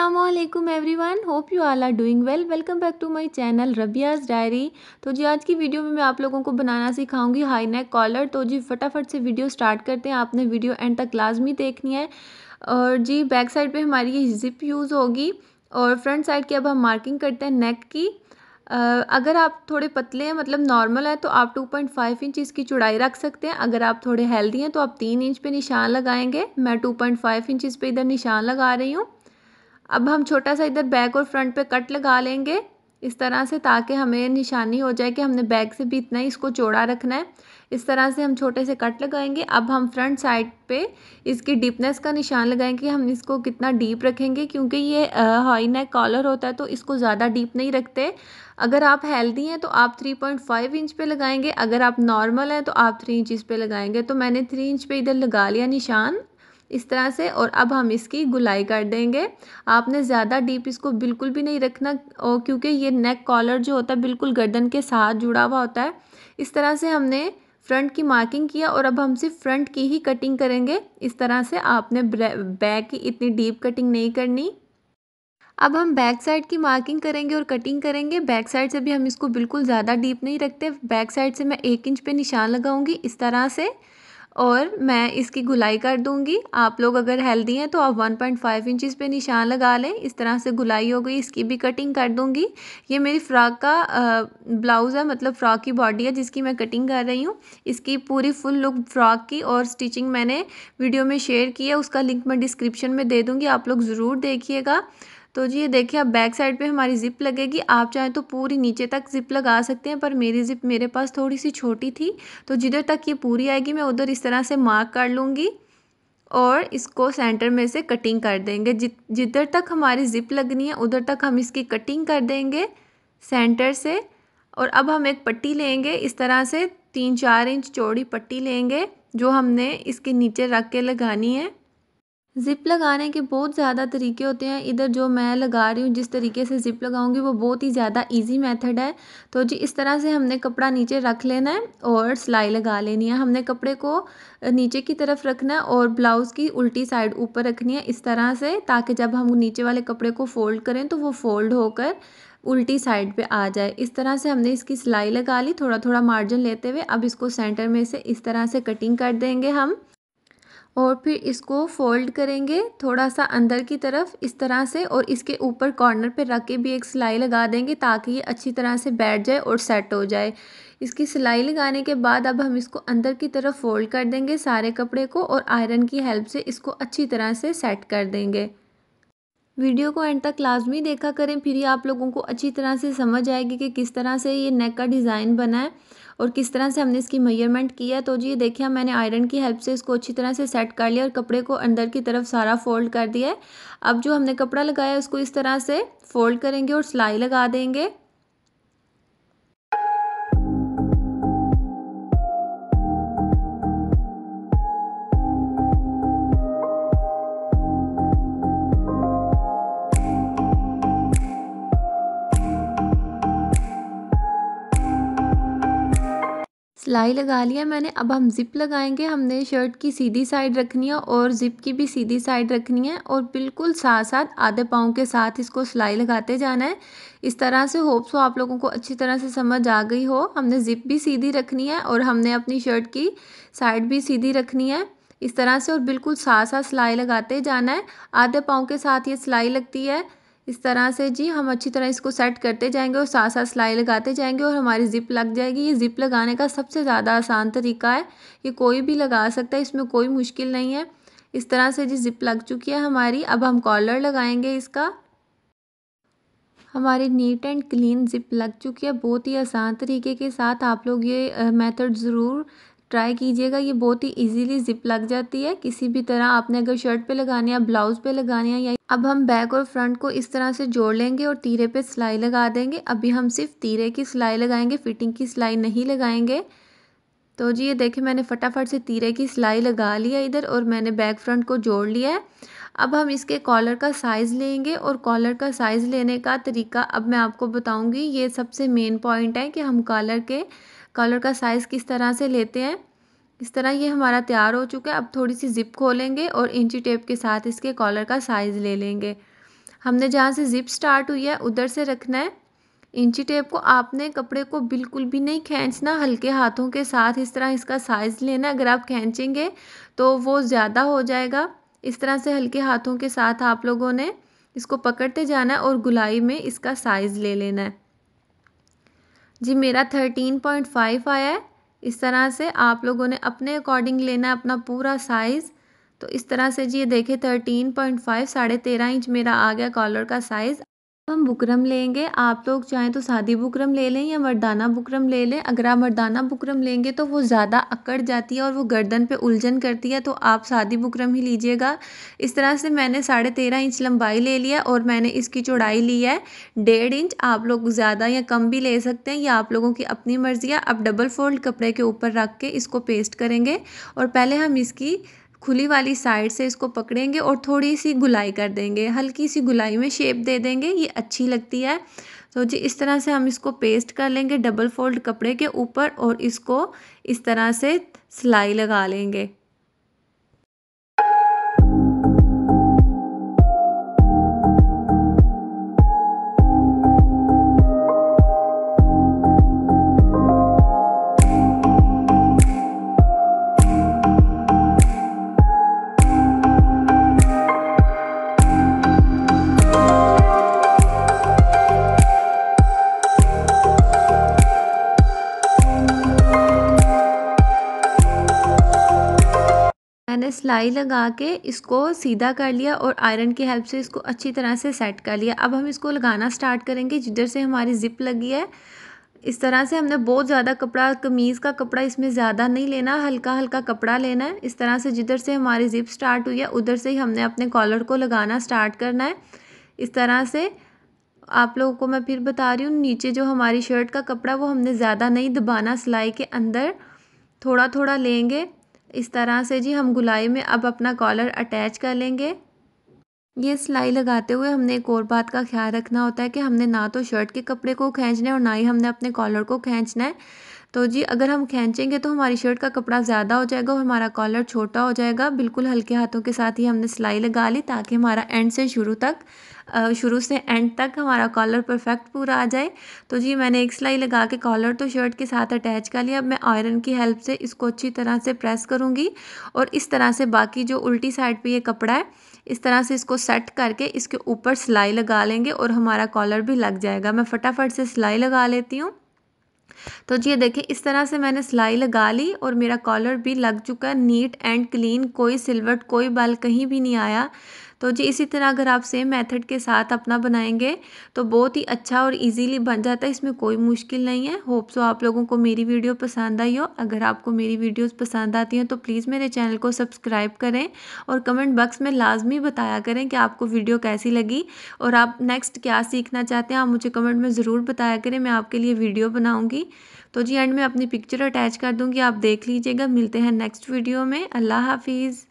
Aslam everyone hope you all are doing well welcome back to my channel Rabia's diary तो जी आज की video में मैं आप लोगों को बनाना सिखाऊंगी हाई नेक कॉलर तो जी फटाफट से वीडियो स्टार्ट करते हैं आपने वीडियो एंड तक लाजमी देखनी है और जी बैक साइड पे हमारी ये जिप यूज़ होगी और फ्रंट साइड की अब हम मार्किंग करते हैं नेक की अगर आप थोड़े पतले हैं मतलब नॉर्मल है तो आप 2.5 इंच इसकी चौड़ाई रख सकते हैं अगर आप थोड़े हेल्दी हैं तो आप तीन इंच पे निशान लगाएंगे मैं 2.5 इंच इस पे इधर निशान लगा रही हूँ अब हम छोटा सा इधर बैक और फ्रंट पे कट लगा लेंगे इस तरह से ताकि हमें निशानी हो जाए कि हमने बैक से भी इतना ही इसको चौड़ा रखना है इस तरह से हम छोटे से कट लगाएंगे अब हम फ्रंट साइड पे इसकी डीपनेस का निशान लगाएंगे कि हम इसको कितना डीप रखेंगे क्योंकि ये हाई नेक कॉलर होता है तो इसको ज़्यादा डीप नहीं रखते अगर आप हेल्दी हैं तो आप 3.5 इंच पे लगाएंगे अगर आप नॉर्मल हैं तो आप 3 इंच पे लगाएंगे तो मैंने 3 इंच पे इधर लगा लिया निशान इस तरह से और अब हम इसकी गुलाई कर देंगे आपने ज़्यादा डीप इसको बिल्कुल भी नहीं रखना और क्योंकि ये नेक कॉलर जो होता है बिल्कुल गर्दन के साथ जुड़ा हुआ होता है इस तरह से हमने फ्रंट की मार्किंग किया और अब हम सिर्फ फ्रंट की ही कटिंग करेंगे इस तरह से आपने बैक की इतनी डीप कटिंग नहीं करनी अब हम बैक साइड की मार्किंग करेंगे और कटिंग करेंगे बैक साइड से भी हम इसको बिल्कुल ज़्यादा डीप नहीं रखते बैक साइड से मैं एक इंच पे निशान लगाऊंगी इस तरह से और मैं इसकी गुलाई कर दूंगी आप लोग अगर हेल्दी हैं तो आप 1.5 पॉइंट इंचज़ पे निशान लगा लें इस तरह से गुलाई हो गई इसकी भी कटिंग कर दूंगी ये मेरी फ़्रॉक का ब्लाउज़ है मतलब फ्रॉक की बॉडी है जिसकी मैं कटिंग कर रही हूँ इसकी पूरी फुल लुक फ्रॉक की और स्टिचिंग मैंने वीडियो में शेयर की है उसका लिंक मैं डिस्क्रिप्शन में दे दूँगी आप लोग ज़रूर देखिएगा तो जी ये देखिए अब बैक साइड पे हमारी ज़िप लगेगी आप चाहें तो पूरी नीचे तक ज़िप लगा सकते हैं पर मेरी ज़िप मेरे पास थोड़ी सी छोटी थी तो जिधर तक ये पूरी आएगी मैं उधर इस तरह से मार्क कर लूँगी और इसको सेंटर में से कटिंग कर देंगे जि जिधर तक हमारी ज़िप लगनी है उधर तक हम इसकी कटिंग कर देंगे सेंटर से और अब हम एक पट्टी लेंगे इस तरह से तीन चार इंच चौड़ी पट्टी लेंगे जो हमने इसके नीचे रख के लगानी है ज़िप लगाने के बहुत ज़्यादा तरीके होते हैं इधर जो मैं लगा रही हूँ जिस तरीके से ज़िप लगाऊंगी वो बहुत ही ज़्यादा इजी मेथड है तो जी इस तरह से हमने कपड़ा नीचे रख लेना है और सिलाई लगा लेनी है हमने कपड़े को नीचे की तरफ रखना है और ब्लाउज़ की उल्टी साइड ऊपर रखनी है इस तरह से ताकि जब हम नीचे वाले कपड़े को फ़ोल्ड करें तो वो फ़ोल्ड होकर उल्टी साइड पे आ जाए इस तरह से हमने इसकी सिलाई लगा ली थोड़ा थोड़ा मार्जिन लेते हुए अब इसको सेंटर में से इस तरह से कटिंग कर देंगे हम और फिर इसको फोल्ड करेंगे थोड़ा सा अंदर की तरफ इस तरह से और इसके ऊपर कॉर्नर पे रख के भी एक सिलाई लगा देंगे ताकि ये अच्छी तरह से बैठ जाए और सेट हो जाए इसकी सिलाई लगाने के बाद अब हम इसको अंदर की तरफ फोल्ड कर देंगे सारे कपड़े को और आयरन की हेल्प से इसको अच्छी तरह से सेट कर देंगे वीडियो को एंड तक लाजमी देखा करें फिर ही आप लोगों को अच्छी तरह से समझ आएगी कि किस तरह से ये नेक का डिज़ाइन बना है और किस तरह से हमने इसकी मेजरमेंट की है तो जी देखिए मैंने आयरन की हेल्प से इसको अच्छी तरह से सेट कर लिया और कपड़े को अंदर की तरफ सारा फोल्ड कर दिया है अब जो हमने कपड़ा लगाया उसको इस तरह से फोल्ड करेंगे और सिलाई लगा देंगे सिलाई लगा लिया मैंने अब हम ज़िप लगाएंगे हमने शर्ट की सीधी साइड रखनी है और ज़िप की भी सीधी साइड रखनी है और बिल्कुल साथ साथ आधे पाँव के साथ इसको सिलाई लगाते जाना है इस तरह से होप्स हो आप लोगों को अच्छी तरह से समझ आ गई हो हमने ज़िप भी सीधी रखनी है और हमने अपनी शर्ट की साइड भी सीधी रखनी है इस तरह से और बिल्कुल साथ साथ सिलाई लगाते जाना है आधे पाँव के साथ ये सिलाई लगती है इस तरह से जी हम अच्छी तरह इसको सेट करते जाएंगे और साथ साथ सिलाई लगाते जाएंगे और हमारी ज़िप लग जाएगी ये ज़िप लगाने का सबसे ज़्यादा आसान तरीका है ये कोई भी लगा सकता है इसमें कोई मुश्किल नहीं है इस तरह से जी ज़िप लग चुकी है हमारी अब हम कॉलर लगाएंगे इसका हमारी नीट एंड क्लीन ज़िप लग चुकी है बहुत ही आसान तरीके के साथ आप लोग ये मेथड ज़रूर ट्राई कीजिएगा ये बहुत ही इजीली जिप लग जाती है किसी भी तरह आपने अगर शर्ट पे लगानी है ब्लाउज पे लगानी है या अब हम बैक और फ्रंट को इस तरह से जोड़ लेंगे और तीरे पे सिलाई लगा देंगे अभी हम सिर्फ तीरे की सिलाई लगाएंगे फिटिंग की सिलाई नहीं लगाएंगे तो जी ये देखिए मैंने फटाफट से तीरे की सिलाई लगा लिया इधर और मैंने बैक फ्रंट को जोड़ लिया है अब हम इसके कॉलर का साइज़ लेंगे और कॉलर का साइज़ लेने का तरीका अब मैं आपको बताऊंगी ये सबसे मेन पॉइंट है कि हम कॉलर के कॉलर का साइज़ किस तरह से लेते हैं इस तरह ये हमारा तैयार हो चुका है अब थोड़ी सी ज़िप खोलेंगे और इंची टेप के साथ इसके कॉलर का साइज़ ले लेंगे हमने जहाँ से ज़िप स्टार्ट हुई है उधर से रखना है इंची टेप को आपने कपड़े को बिल्कुल भी नहीं खींचना हल्के हाथों के साथ इस तरह इसका साइज़ लेना अगर आप खींचेंगे तो वो ज़्यादा हो जाएगा इस तरह से हल्के हाथों के साथ आप लोगों ने इसको पकड़ते जाना है और गुलाई में इसका साइज़ ले लेना है जी मेरा थर्टीन पॉइंट फाइव आया है इस तरह से आप लोगों ने अपने अकॉर्डिंग लेना है अपना पूरा साइज़ तो इस तरह से जी ये देखे थर्टीन पॉइंट फाइव साढ़े तेरह इंच मेरा आ गया कॉलर का साइज़ हम बुकरम लेंगे आप लोग चाहें तो सादी बुकरम ले लें या मर्दाना बुकरम ले लें अगर आप मर्दाना बुकरम लेंगे तो वो ज़्यादा अकड़ जाती है और वो गर्दन पे उलझन करती है तो आप सादी बुकरम ही लीजिएगा इस तरह से मैंने साढ़े तेरह इंच लंबाई ले लिया और मैंने इसकी चौड़ाई ली है डेढ़ इंच आप लोग ज़्यादा या कम भी ले सकते हैं या आप लोगों की अपनी मर्ज़ी है आप डबल फोल्ड कपड़े के ऊपर रख के इसको पेस्ट करेंगे और पहले हम इसकी खुली वाली साइड से इसको पकड़ेंगे और थोड़ी सी गुलाई कर देंगे हल्की सी गुलाई में शेप दे देंगे ये अच्छी लगती है तो जी इस तरह से हम इसको पेस्ट कर लेंगे डबल फोल्ड कपड़े के ऊपर और इसको इस तरह से सिलाई लगा लेंगे मैंने सिलाई लगा के इसको सीधा कर लिया और आयरन की हेल्प से इसको अच्छी तरह से सेट कर लिया अब हम इसको लगाना स्टार्ट करेंगे जिधर से हमारी ज़िप लगी है इस तरह से हमने बहुत ज़्यादा कपड़ा कमीज़ का कपड़ा इसमें ज़्यादा नहीं लेना हल्का हल्का कपड़ा लेना है इस तरह से जिधर से हमारी ज़िप स्टार्ट हुई है उधर से ही हमने अपने कॉलर को लगाना स्टार्ट करना है इस तरह से आप लोगों को मैं फिर बता रही हूँ नीचे जो हमारी शर्ट का कपड़ा वो हमने ज़्यादा नहीं दबाना सिलाई के अंदर थोड़ा थोड़ा लेंगे इस तरह से जी हम गुलाई में अब अपना कॉलर अटैच कर लेंगे ये सिलाई लगाते हुए हमने एक और बात का ख्याल रखना होता है कि हमने ना तो शर्ट के कपड़े को खींचना है और ना ही हमने अपने कॉलर को खींचना है तो जी अगर हम खींचेंगे तो हमारी शर्ट का कपड़ा ज़्यादा हो जाएगा और हमारा कॉलर छोटा हो जाएगा बिल्कुल हल्के हाथों के साथ ही हमने सिलाई लगा ली ताकि हमारा एंड से शुरू तक शुरू से एंड तक हमारा कॉलर परफेक्ट पूरा आ जाए तो जी मैंने एक सिलाई लगा के कॉलर तो शर्ट के साथ अटैच कर लिया अब मैं आयरन की हेल्प से इसको अच्छी तरह से प्रेस करूँगी और इस तरह से बाकी जो उल्टी साइड पर ये कपड़ा है इस तरह से इसको सेट करके इसके ऊपर सिलाई लगा लेंगे और हमारा कॉलर भी लग जाएगा मैं फटाफट से सिलाई लगा लेती हूँ तो जी देखिए इस तरह से मैंने सिलाई लगा ली और मेरा कॉलर भी लग चुका है नीट एंड क्लीन कोई सिल्वर कोई बाल कहीं भी नहीं आया तो जी इसी तरह अगर आप सेम मेथड के साथ अपना बनाएंगे तो बहुत ही अच्छा और इजीली बन जाता है इसमें कोई मुश्किल नहीं है होप सो आप लोगों को मेरी वीडियो पसंद आई हो अगर आपको मेरी वीडियोस पसंद आती हैं तो प्लीज़ मेरे चैनल को सब्सक्राइब करें और कमेंट बॉक्स में लाजमी बताया करें कि आपको वीडियो कैसी लगी और आप नेक्स्ट क्या सीखना चाहते हैं आप मुझे कमेंट में ज़रूर बताया करें मैं आपके लिए वीडियो बनाऊँगी तो जी एंड में अपनी पिक्चर अटैच कर दूँगी आप देख लीजिएगा मिलते हैं नेक्स्ट वीडियो में अल्लाह हाफिज़